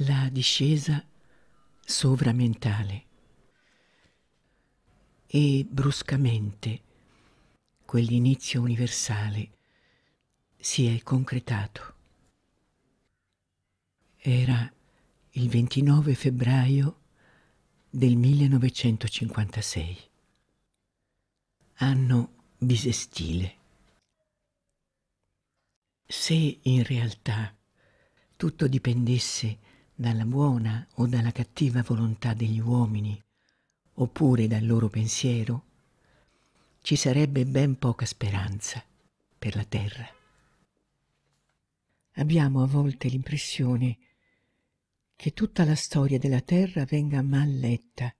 la discesa sovramentale. E bruscamente quell'inizio universale si è concretato. Era il 29 febbraio del 1956, anno bisestile. Se in realtà tutto dipendesse dalla buona o dalla cattiva volontà degli uomini, oppure dal loro pensiero, ci sarebbe ben poca speranza per la terra. Abbiamo a volte l'impressione che tutta la storia della terra venga mal letta,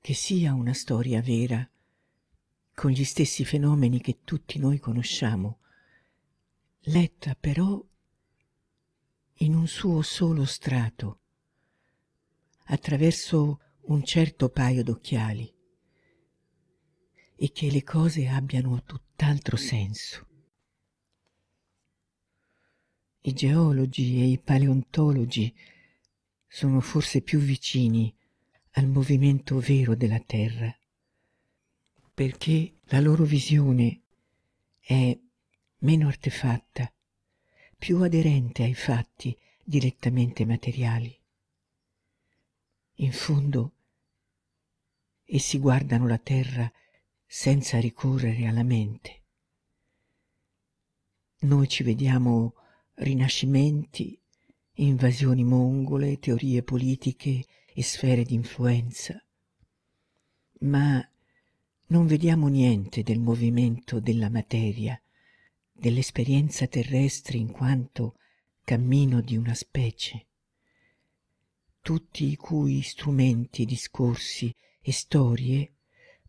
che sia una storia vera, con gli stessi fenomeni che tutti noi conosciamo, letta però in un suo solo strato, attraverso un certo paio d'occhiali, e che le cose abbiano tutt'altro senso. I geologi e i paleontologi sono forse più vicini al movimento vero della Terra, perché la loro visione è meno artefatta più aderente ai fatti direttamente materiali. In fondo, essi guardano la terra senza ricorrere alla mente. Noi ci vediamo rinascimenti, invasioni mongole, teorie politiche e sfere di influenza, ma non vediamo niente del movimento della materia dell'esperienza terrestre in quanto cammino di una specie, tutti i cui strumenti, discorsi e storie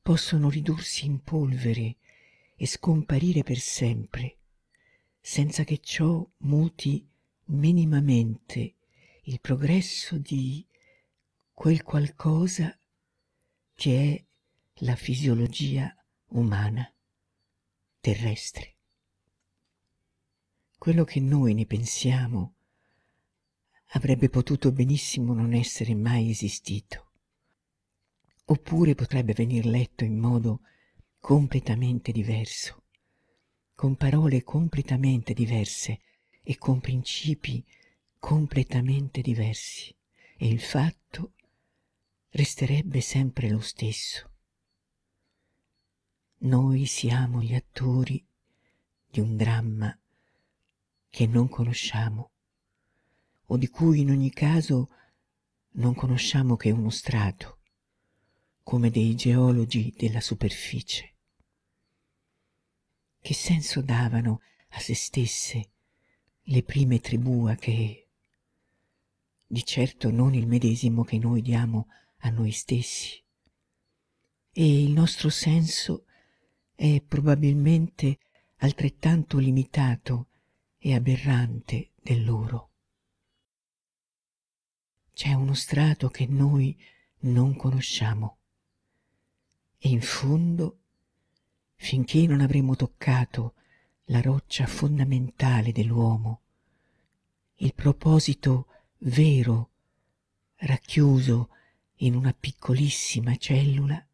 possono ridursi in polvere e scomparire per sempre, senza che ciò muti minimamente il progresso di quel qualcosa che è la fisiologia umana terrestre quello che noi ne pensiamo avrebbe potuto benissimo non essere mai esistito, oppure potrebbe venir letto in modo completamente diverso, con parole completamente diverse e con principi completamente diversi, e il fatto resterebbe sempre lo stesso. Noi siamo gli attori di un dramma che non conosciamo o di cui in ogni caso non conosciamo che uno strato, come dei geologi della superficie. Che senso davano a se stesse le prime tribù achee? Di certo non il medesimo che noi diamo a noi stessi. E il nostro senso è probabilmente altrettanto limitato e aberrante dell'oro. C'è uno strato che noi non conosciamo e in fondo, finché non avremo toccato la roccia fondamentale dell'uomo, il proposito vero racchiuso in una piccolissima cellula,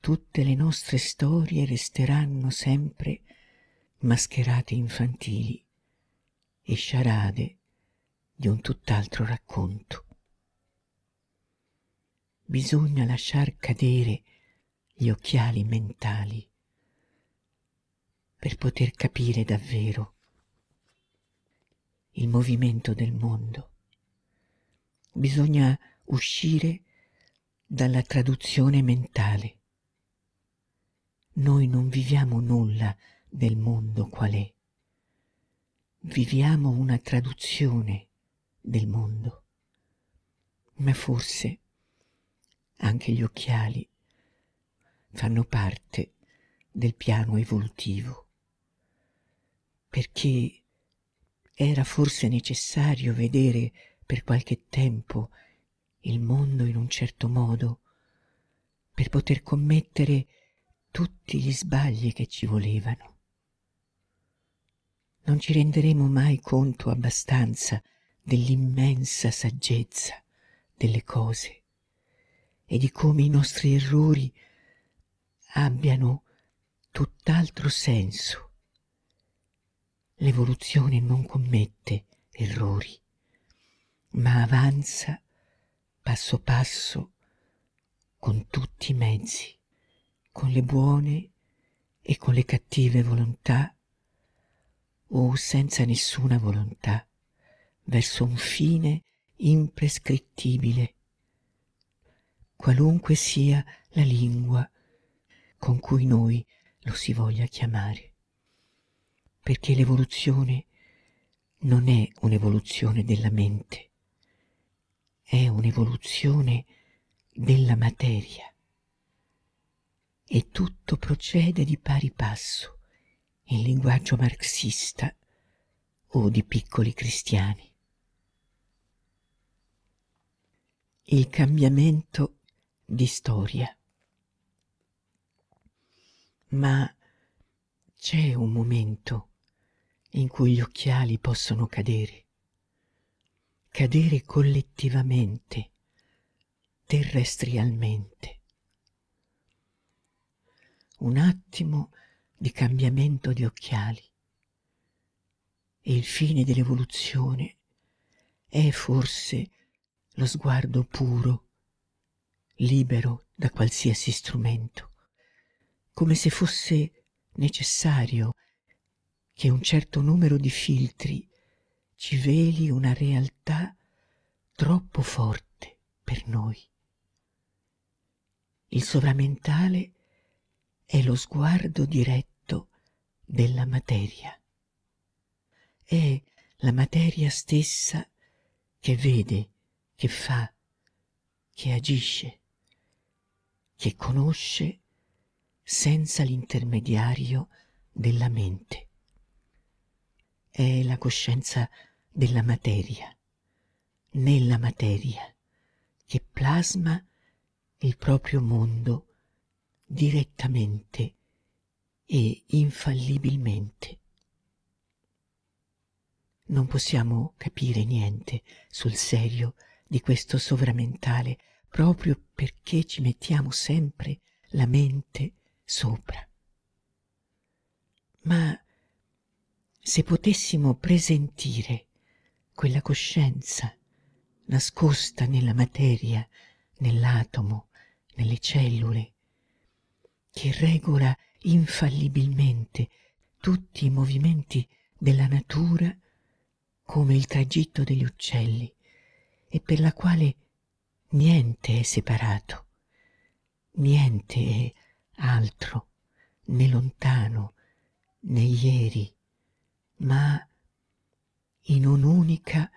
tutte le nostre storie resteranno sempre mascherate infantili e sciarade di un tutt'altro racconto. Bisogna lasciar cadere gli occhiali mentali per poter capire davvero il movimento del mondo. Bisogna uscire dalla traduzione mentale. Noi non viviamo nulla del mondo qual è. Viviamo una traduzione del mondo, ma forse anche gli occhiali fanno parte del piano evolutivo, perché era forse necessario vedere per qualche tempo il mondo in un certo modo, per poter commettere tutti gli sbagli che ci volevano non ci renderemo mai conto abbastanza dell'immensa saggezza delle cose e di come i nostri errori abbiano tutt'altro senso. L'evoluzione non commette errori, ma avanza passo passo con tutti i mezzi, con le buone e con le cattive volontà o senza nessuna volontà, verso un fine imprescrittibile, qualunque sia la lingua con cui noi lo si voglia chiamare, perché l'evoluzione non è un'evoluzione della mente, è un'evoluzione della materia e tutto procede di pari passo in linguaggio marxista o di piccoli cristiani. Il cambiamento di storia. Ma c'è un momento in cui gli occhiali possono cadere, cadere collettivamente, terrestrialmente. Un attimo di cambiamento di occhiali. E il fine dell'evoluzione è forse lo sguardo puro, libero da qualsiasi strumento, come se fosse necessario che un certo numero di filtri ci veli una realtà troppo forte per noi. Il sovramentale è lo sguardo diretto della materia. È la materia stessa che vede, che fa, che agisce, che conosce senza l'intermediario della mente. È la coscienza della materia, nella materia, che plasma il proprio mondo direttamente e infallibilmente. Non possiamo capire niente sul serio di questo sovramentale proprio perché ci mettiamo sempre la mente sopra. Ma se potessimo presentire quella coscienza nascosta nella materia, nell'atomo, nelle cellule, che regola infallibilmente tutti i movimenti della natura come il tragitto degli uccelli e per la quale niente è separato, niente è altro, né lontano, né ieri, ma in un'unica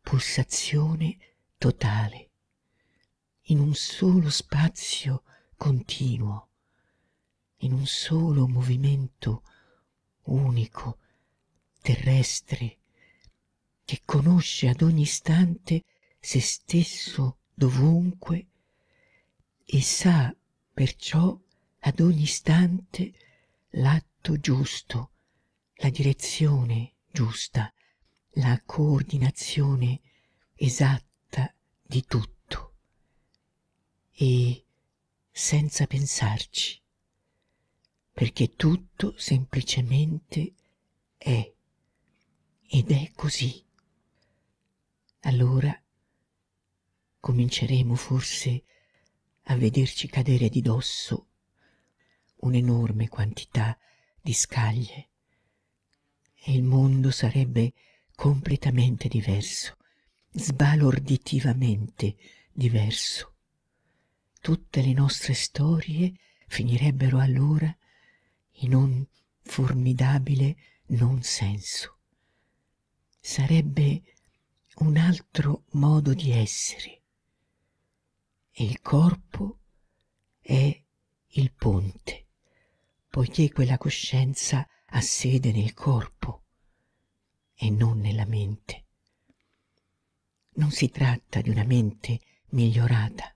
pulsazione totale, in un solo spazio continuo, in un solo movimento unico, terrestre, che conosce ad ogni istante se stesso dovunque e sa perciò ad ogni istante l'atto giusto, la direzione giusta, la coordinazione esatta di tutto. E senza pensarci, perché tutto semplicemente è ed è così. Allora cominceremo forse a vederci cadere di dosso un'enorme quantità di scaglie e il mondo sarebbe completamente diverso, sbalorditivamente diverso. Tutte le nostre storie finirebbero allora in un formidabile non senso. Sarebbe un altro modo di essere. E il corpo è il ponte, poiché quella coscienza ha sede nel corpo e non nella mente. Non si tratta di una mente migliorata,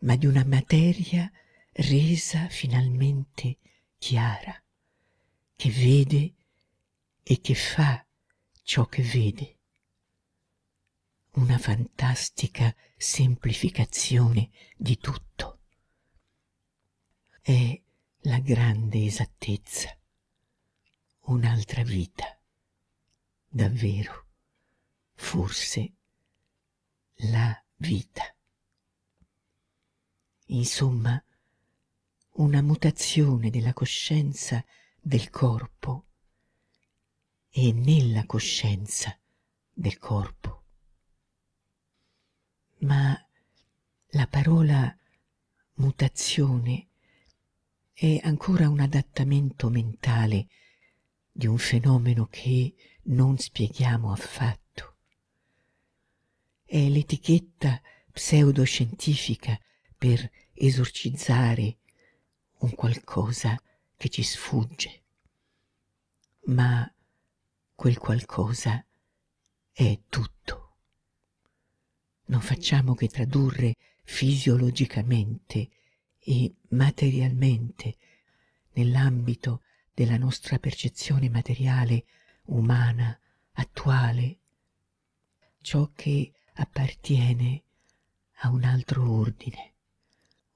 ma di una materia resa finalmente chiara, che vede e che fa ciò che vede. Una fantastica semplificazione di tutto. È la grande esattezza, un'altra vita, davvero, forse la vita. Insomma, una mutazione della coscienza del corpo e nella coscienza del corpo. Ma la parola mutazione è ancora un adattamento mentale di un fenomeno che non spieghiamo affatto. È l'etichetta pseudoscientifica per esorcizzare un qualcosa che ci sfugge. Ma quel qualcosa è tutto. Non facciamo che tradurre fisiologicamente e materialmente nell'ambito della nostra percezione materiale, umana, attuale, ciò che appartiene a un altro ordine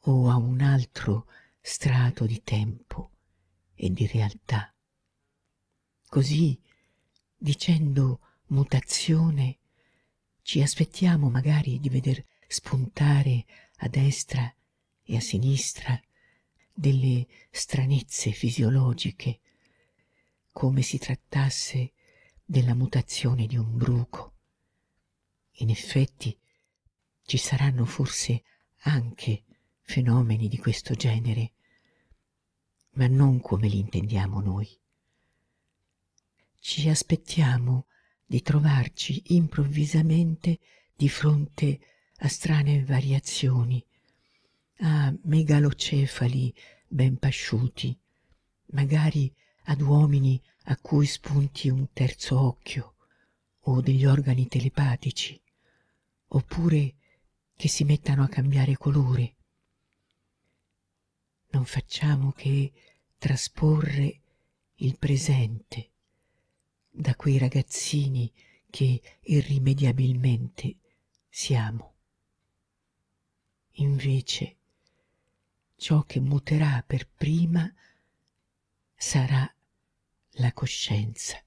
o a un altro strato di tempo e di realtà. Così, dicendo mutazione, ci aspettiamo magari di veder spuntare a destra e a sinistra delle stranezze fisiologiche, come si trattasse della mutazione di un bruco. In effetti ci saranno forse anche fenomeni di questo genere, ma non come li intendiamo noi. Ci aspettiamo di trovarci improvvisamente di fronte a strane variazioni, a megalocefali ben pasciuti, magari ad uomini a cui spunti un terzo occhio o degli organi telepatici, oppure che si mettano a cambiare colore. Non facciamo che trasporre il presente da quei ragazzini che irrimediabilmente siamo. Invece ciò che muterà per prima sarà la coscienza,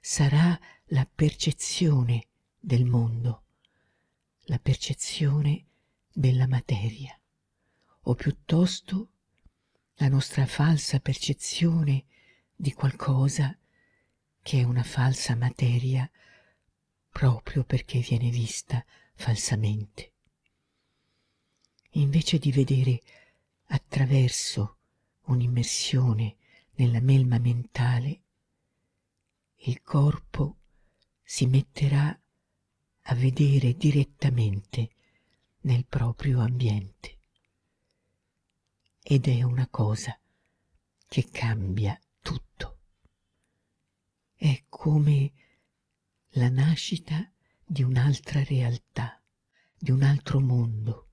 sarà la percezione del mondo, la percezione della materia, o piuttosto la nostra falsa percezione di qualcosa che è una falsa materia proprio perché viene vista falsamente. Invece di vedere attraverso un'immersione nella melma mentale, il corpo si metterà a vedere direttamente nel proprio ambiente ed è una cosa che cambia tutto. È come la nascita di un'altra realtà, di un altro mondo,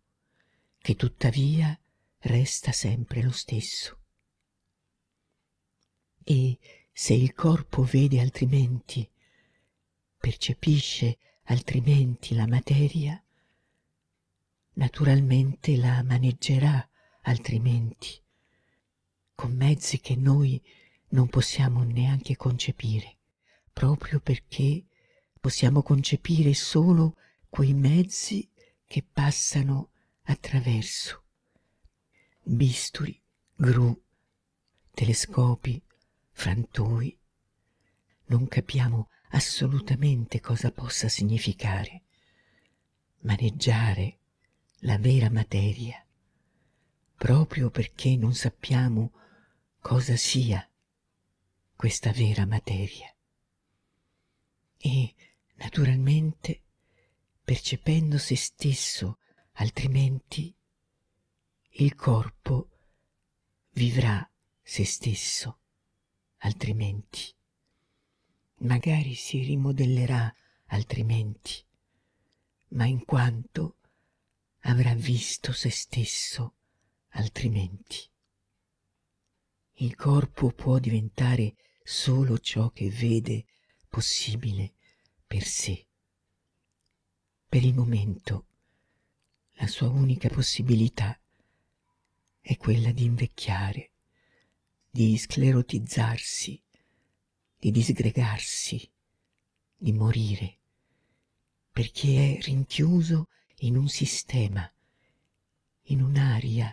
che tuttavia resta sempre lo stesso. E se il corpo vede altrimenti, percepisce altrimenti la materia, naturalmente la maneggerà altrimenti, con mezzi che noi non possiamo neanche concepire, proprio perché possiamo concepire solo quei mezzi che passano attraverso. Bisturi, gru, telescopi, frantoi. Non capiamo assolutamente cosa possa significare maneggiare la vera materia proprio perché non sappiamo cosa sia questa vera materia. E, naturalmente, percependo se stesso altrimenti, il corpo vivrà se stesso altrimenti. Magari si rimodellerà altrimenti, ma in quanto avrà visto se stesso altrimenti. Il corpo può diventare solo ciò che vede possibile per sé. Per il momento la sua unica possibilità è quella di invecchiare, di sclerotizzarsi, di disgregarsi, di morire, perché è rinchiuso in un sistema, in un'aria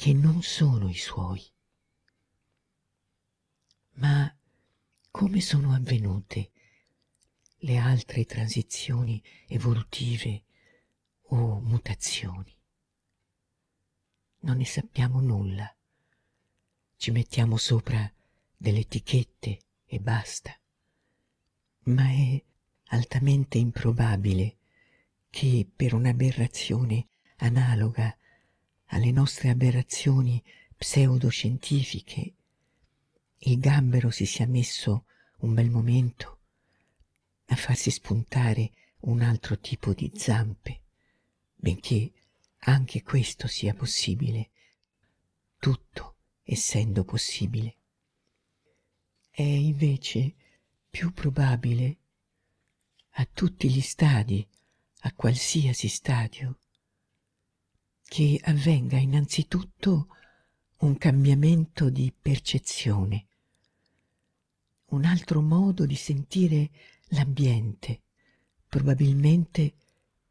che non sono i suoi. Ma come sono avvenute le altre transizioni evolutive o mutazioni? Non ne sappiamo nulla. Ci mettiamo sopra delle etichette e basta. Ma è altamente improbabile che per un'aberrazione analoga alle nostre aberrazioni pseudoscientifiche. Il gambero si sia messo un bel momento a farsi spuntare un altro tipo di zampe, benché anche questo sia possibile, tutto essendo possibile. È invece più probabile a tutti gli stadi, a qualsiasi stadio, che avvenga innanzitutto un cambiamento di percezione, un altro modo di sentire l'ambiente, probabilmente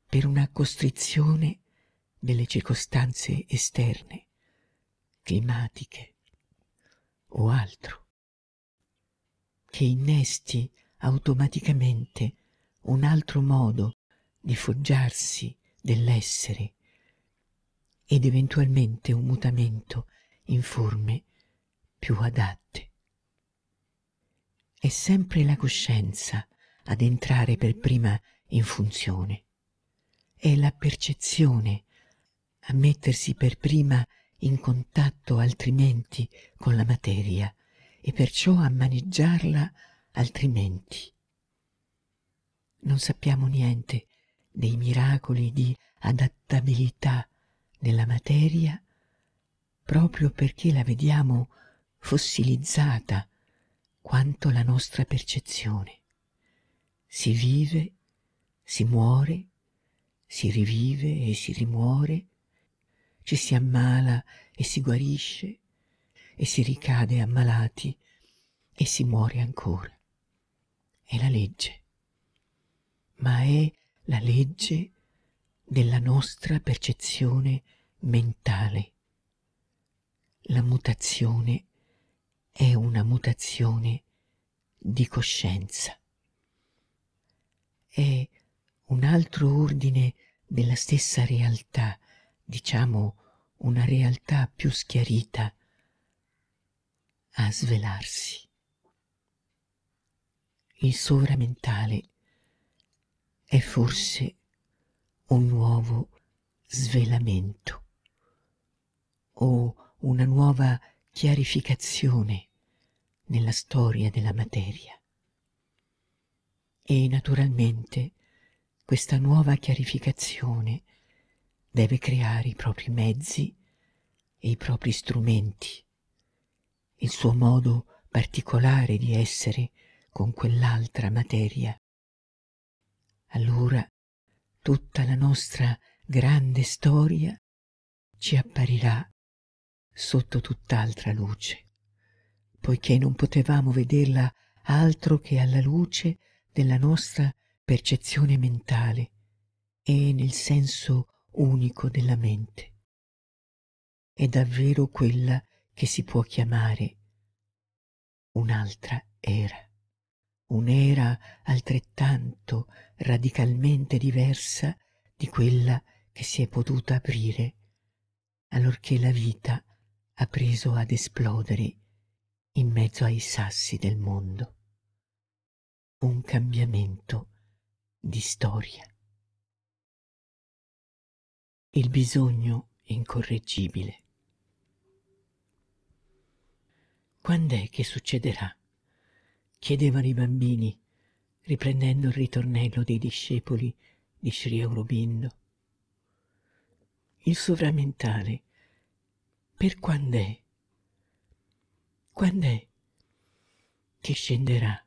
per una costrizione delle circostanze esterne, climatiche o altro, che innesti automaticamente un altro modo di foggiarsi dell'essere ed eventualmente un mutamento in forme più adatte. È sempre la coscienza ad entrare per prima in funzione, è la percezione a mettersi per prima in contatto altrimenti con la materia e perciò a maneggiarla altrimenti. Non sappiamo niente dei miracoli di adattabilità nella materia proprio perché la vediamo fossilizzata quanto la nostra percezione. Si vive, si muore, si rivive e si rimuore, ci si ammala e si guarisce, e si ricade ammalati e si muore ancora. È la legge, ma è la legge della nostra percezione mentale. La mutazione è una mutazione di coscienza. È un altro ordine della stessa realtà, diciamo una realtà più schiarita, a svelarsi. Il sovramentale è forse un nuovo svelamento o una nuova chiarificazione nella storia della materia. E naturalmente questa nuova chiarificazione deve creare i propri mezzi e i propri strumenti, il suo modo particolare di essere con quell'altra materia. Allora tutta la nostra grande storia ci apparirà sotto tutt'altra luce, poiché non potevamo vederla altro che alla luce della nostra percezione mentale e nel senso unico della mente. È davvero quella che si può chiamare un'altra era un'era altrettanto radicalmente diversa di quella che si è potuta aprire allorché la vita ha preso ad esplodere in mezzo ai sassi del mondo. Un cambiamento di storia. Il bisogno incorreggibile. Quando è che succederà? chiedevano i bambini, riprendendo il ritornello dei discepoli di Sri Aurobindo. Il sovramentale, per quand'è? è che scenderà?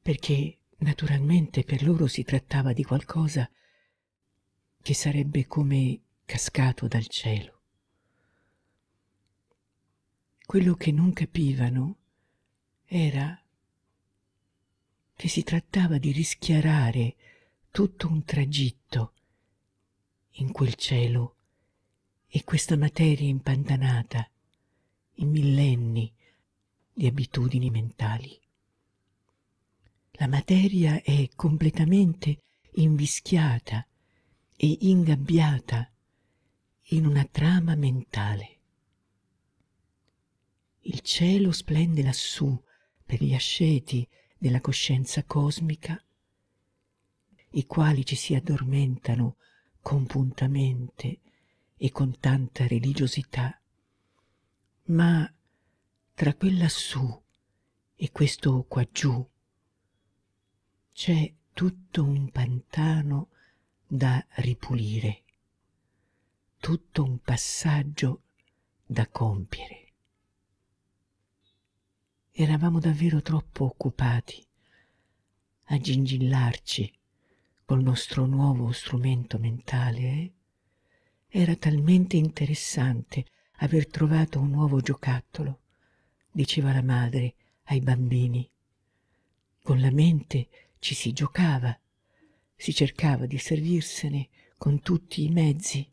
Perché naturalmente per loro si trattava di qualcosa che sarebbe come cascato dal cielo. Quello che non capivano era che si trattava di rischiarare tutto un tragitto in quel cielo e questa materia impantanata in millenni di abitudini mentali. La materia è completamente invischiata e ingabbiata in una trama mentale. Il cielo splende lassù per gli asceti della coscienza cosmica, i quali ci si addormentano compuntamente e con tanta religiosità, ma tra quell'assù e questo qua giù c'è tutto un pantano da ripulire, tutto un passaggio da compiere. Eravamo davvero troppo occupati a gingillarci col nostro nuovo strumento mentale. Era talmente interessante aver trovato un nuovo giocattolo, diceva la madre ai bambini. Con la mente ci si giocava, si cercava di servirsene con tutti i mezzi,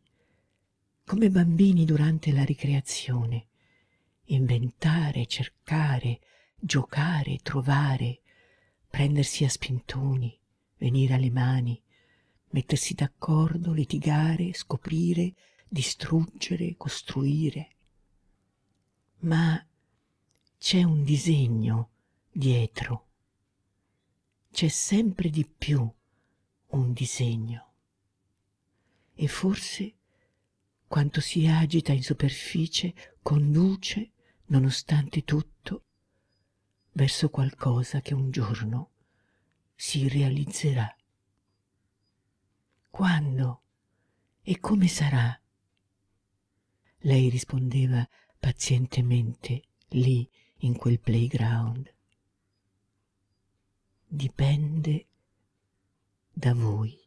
come bambini durante la ricreazione, inventare, cercare, giocare, trovare, prendersi a spintoni, venire alle mani, mettersi d'accordo, litigare, scoprire, distruggere, costruire. Ma c'è un disegno dietro. C'è sempre di più un disegno. E forse quanto si agita in superficie conduce, nonostante tutto, verso qualcosa che un giorno si realizzerà. Quando e come sarà? Lei rispondeva pazientemente lì in quel playground. Dipende da voi.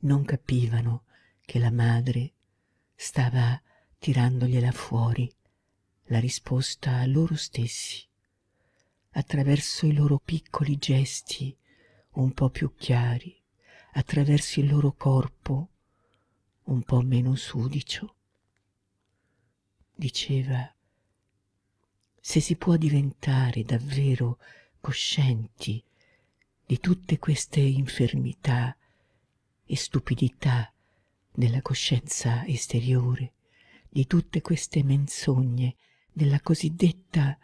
Non capivano che la madre stava tirandogliela fuori la risposta a loro stessi, attraverso i loro piccoli gesti un po' più chiari, attraverso il loro corpo un po' meno sudicio. Diceva, se si può diventare davvero coscienti di tutte queste infermità e stupidità della coscienza esteriore, di tutte queste menzogne della cosiddetta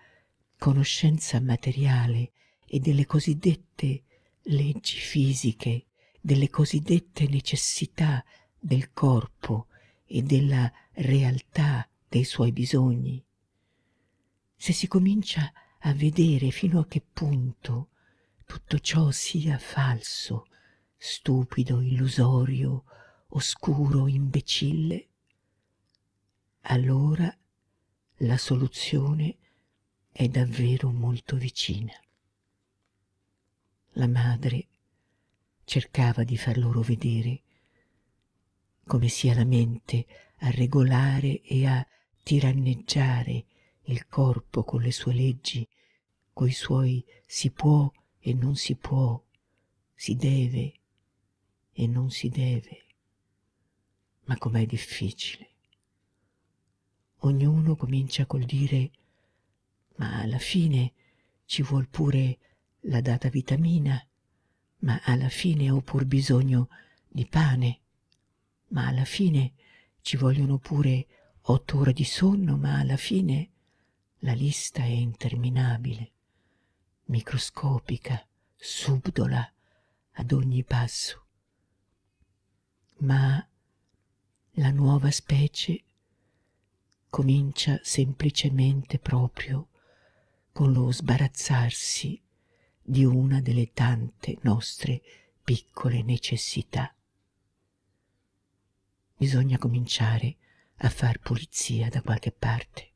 conoscenza materiale e delle cosiddette leggi fisiche, delle cosiddette necessità del corpo e della realtà dei suoi bisogni. Se si comincia a vedere fino a che punto tutto ciò sia falso, stupido, illusorio, oscuro, imbecille, allora la soluzione è davvero molto vicina. La madre cercava di far loro vedere come sia la mente a regolare e a tiranneggiare il corpo con le sue leggi, coi suoi si può e non si può, si deve e non si deve. Ma com'è difficile ognuno comincia col dire ma alla fine ci vuol pure la data vitamina, ma alla fine ho pur bisogno di pane, ma alla fine ci vogliono pure otto ore di sonno, ma alla fine la lista è interminabile, microscopica, subdola ad ogni passo. Ma la nuova specie comincia semplicemente proprio con lo sbarazzarsi di una delle tante nostre piccole necessità. Bisogna cominciare a far pulizia da qualche parte.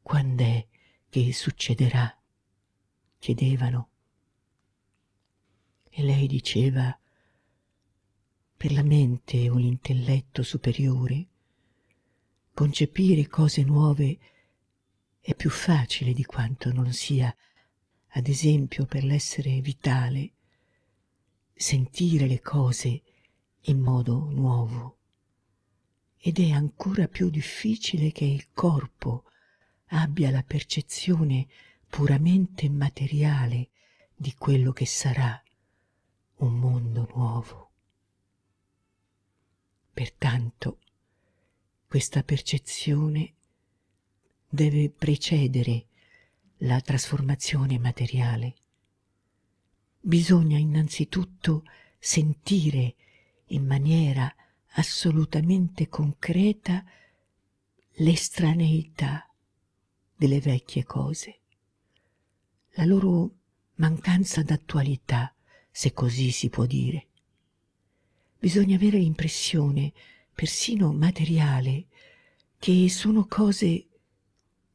Quando è che succederà? chiedevano. E lei diceva, per la mente o l'intelletto superiore concepire cose nuove è più facile di quanto non sia, ad esempio, per l'essere vitale, sentire le cose in modo nuovo. Ed è ancora più difficile che il corpo abbia la percezione puramente materiale di quello che sarà un mondo nuovo. Pertanto questa percezione deve precedere la trasformazione materiale. Bisogna innanzitutto sentire in maniera assolutamente concreta l'estraneità delle vecchie cose, la loro mancanza d'attualità, se così si può dire. Bisogna avere l'impressione che persino materiale, che sono cose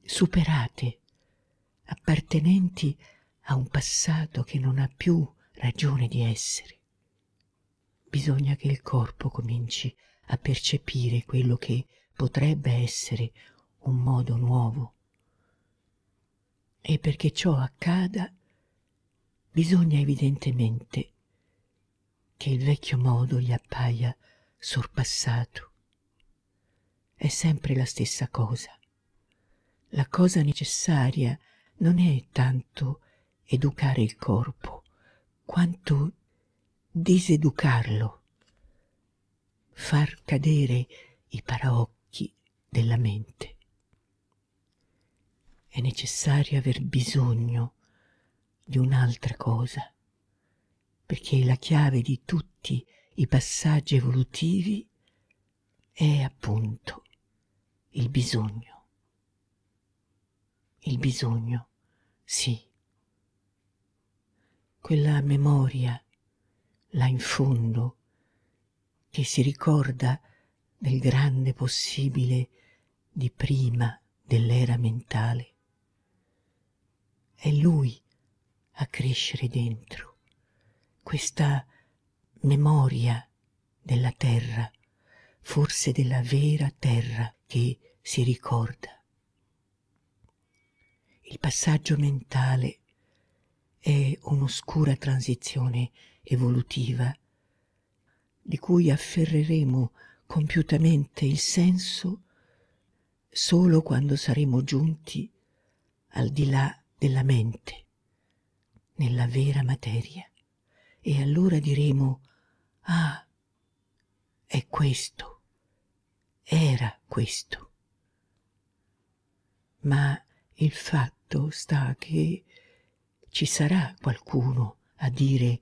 superate, appartenenti a un passato che non ha più ragione di essere. Bisogna che il corpo cominci a percepire quello che potrebbe essere un modo nuovo. E perché ciò accada, bisogna evidentemente che il vecchio modo gli appaia sorpassato. È sempre la stessa cosa. La cosa necessaria non è tanto educare il corpo, quanto diseducarlo, far cadere i paraocchi della mente. È necessario aver bisogno di un'altra cosa, perché la chiave di tutti i passaggi evolutivi è appunto il bisogno. Il bisogno, sì. Quella memoria là in fondo che si ricorda del grande possibile di prima dell'era mentale. È lui a crescere dentro, questa memoria della terra, forse della vera terra che si ricorda. Il passaggio mentale è un'oscura transizione evolutiva di cui afferreremo compiutamente il senso solo quando saremo giunti al di là della mente, nella vera materia e allora diremo ah, è questo, era questo. Ma il fatto sta che ci sarà qualcuno a dire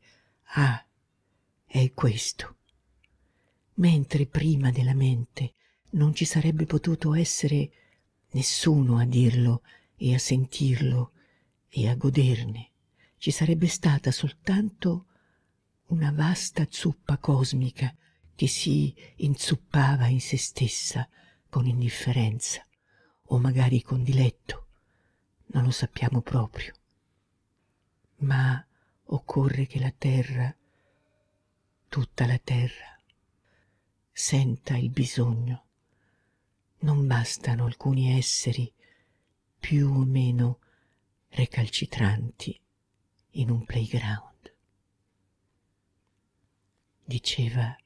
ah, è questo, mentre prima della mente non ci sarebbe potuto essere nessuno a dirlo e a sentirlo e a goderne, ci sarebbe stata soltanto una vasta zuppa cosmica che si inzuppava in se stessa con indifferenza o magari con diletto, non lo sappiamo proprio. Ma occorre che la terra, tutta la terra, senta il bisogno. Non bastano alcuni esseri più o meno recalcitranti in un playground diceva,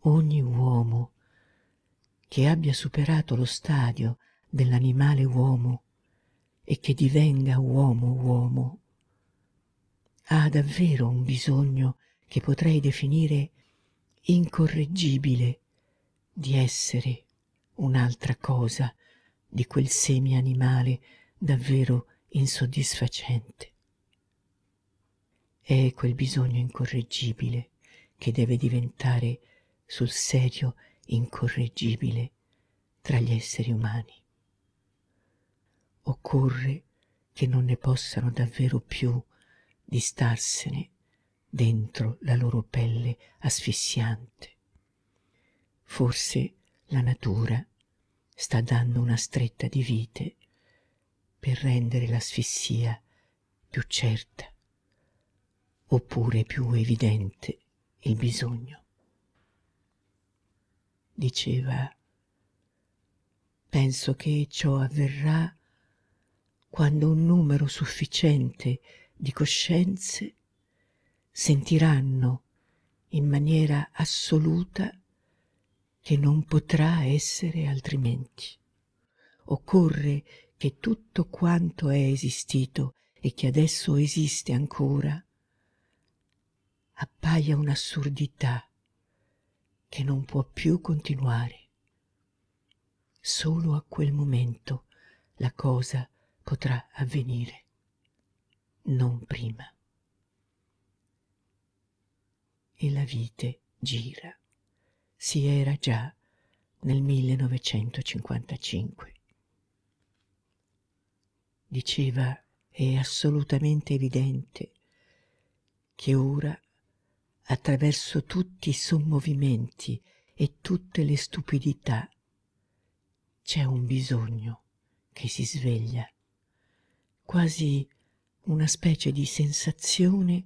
ogni uomo che abbia superato lo stadio dell'animale uomo e che divenga uomo uomo, ha davvero un bisogno che potrei definire incorreggibile di essere un'altra cosa di quel semi animale davvero insoddisfacente. È quel bisogno incorreggibile che deve diventare sul serio incorreggibile tra gli esseri umani. Occorre che non ne possano davvero più di starsene dentro la loro pelle asfissiante. Forse la natura sta dando una stretta di vite per rendere l'asfissia più certa, oppure più evidente il bisogno. Diceva, penso che ciò avverrà quando un numero sufficiente di coscienze sentiranno in maniera assoluta che non potrà essere altrimenti. Occorre che tutto quanto è esistito e che adesso esiste ancora appaia un'assurdità che non può più continuare. Solo a quel momento la cosa potrà avvenire, non prima. E la vite gira. Si era già nel 1955. Diceva è assolutamente evidente che ora attraverso tutti i sommovimenti e tutte le stupidità. C'è un bisogno che si sveglia, quasi una specie di sensazione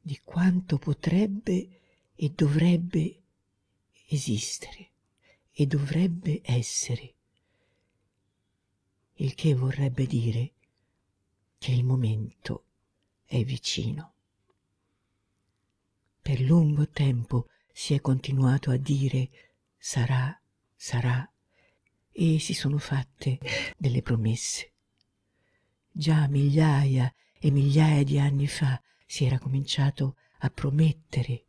di quanto potrebbe e dovrebbe esistere e dovrebbe essere, il che vorrebbe dire che il momento è vicino. Per lungo tempo si è continuato a dire sarà, sarà, e si sono fatte delle promesse. Già migliaia e migliaia di anni fa si era cominciato a promettere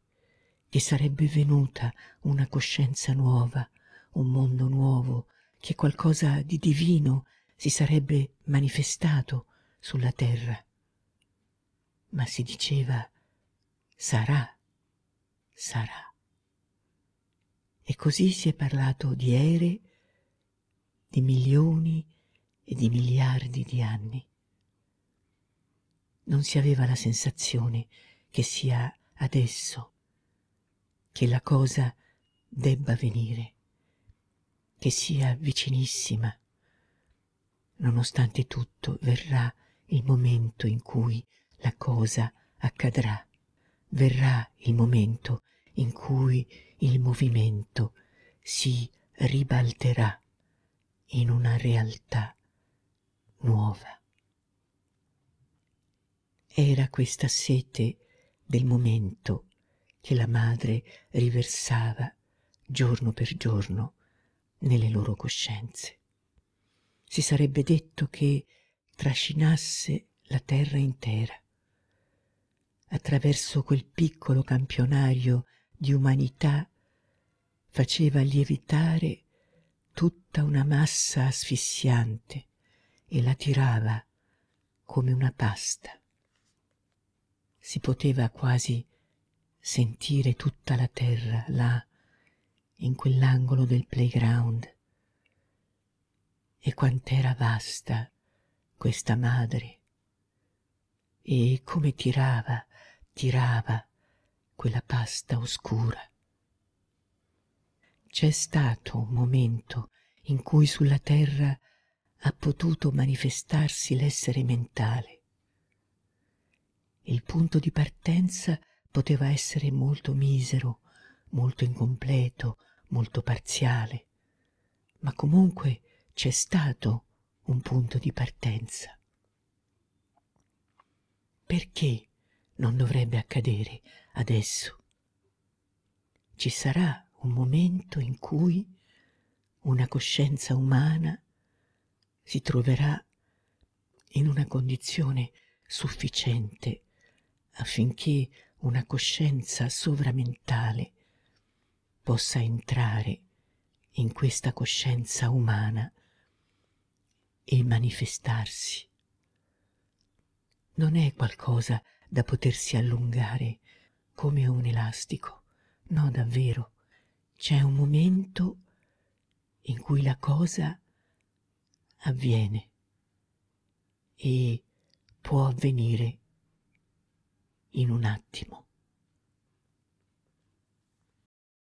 che sarebbe venuta una coscienza nuova, un mondo nuovo, che qualcosa di divino si sarebbe manifestato sulla terra. Ma si diceva sarà sarà. E così si è parlato di ere, di milioni e di miliardi di anni. Non si aveva la sensazione che sia adesso, che la cosa debba venire, che sia vicinissima. Nonostante tutto verrà il momento in cui la cosa accadrà verrà il momento in cui il movimento si ribalterà in una realtà nuova. Era questa sete del momento che la madre riversava giorno per giorno nelle loro coscienze. Si sarebbe detto che trascinasse la terra intera attraverso quel piccolo campionario di umanità faceva lievitare tutta una massa asfissiante e la tirava come una pasta. Si poteva quasi sentire tutta la terra là, in quell'angolo del playground. E quant'era vasta questa madre, e come tirava tirava quella pasta oscura. C'è stato un momento in cui sulla terra ha potuto manifestarsi l'essere mentale. Il punto di partenza poteva essere molto misero, molto incompleto, molto parziale, ma comunque c'è stato un punto di partenza. Perché non dovrebbe accadere adesso. Ci sarà un momento in cui una coscienza umana si troverà in una condizione sufficiente affinché una coscienza sovramentale possa entrare in questa coscienza umana e manifestarsi. Non è qualcosa che da potersi allungare come un elastico. No, davvero, c'è un momento in cui la cosa avviene e può avvenire in un attimo.